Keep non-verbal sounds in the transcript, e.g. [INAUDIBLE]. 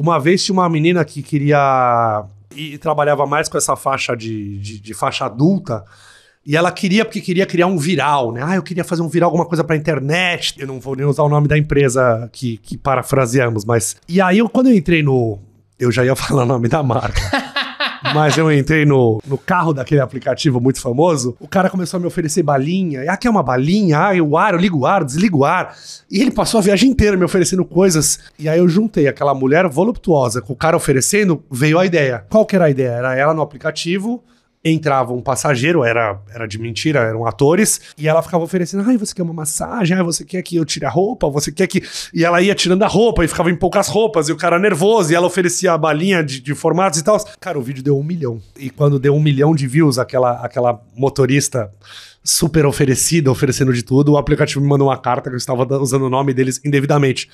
Uma vez tinha uma menina que queria. e trabalhava mais com essa faixa de, de, de faixa adulta. E ela queria, porque queria criar um viral, né? Ah, eu queria fazer um viral, alguma coisa pra internet. Eu não vou nem usar o nome da empresa que, que parafraseamos, mas. E aí, eu, quando eu entrei no. Eu já ia [LAUGHS] falar o nome da marca. Mas eu entrei no, no carro daquele aplicativo muito famoso, o cara começou a me oferecer balinha. Ah, quer uma balinha? Ah, o ar, eu ligo o ar, desligo o ar. E ele passou a viagem inteira me oferecendo coisas. E aí eu juntei aquela mulher voluptuosa com o cara oferecendo, veio a ideia. Qual que era a ideia? Era ela no aplicativo entrava um passageiro, era, era de mentira, eram atores, e ela ficava oferecendo: ai, você quer uma massagem? Ai, você quer que eu tire a roupa? Você quer que. E ela ia tirando a roupa e ficava em poucas roupas, e o cara nervoso, e ela oferecia a balinha de, de formatos e tal. Cara, o vídeo deu um milhão. E quando deu um milhão de views, aquela, aquela motorista super oferecida, oferecendo de tudo, o aplicativo me mandou uma carta que eu estava usando o nome deles indevidamente.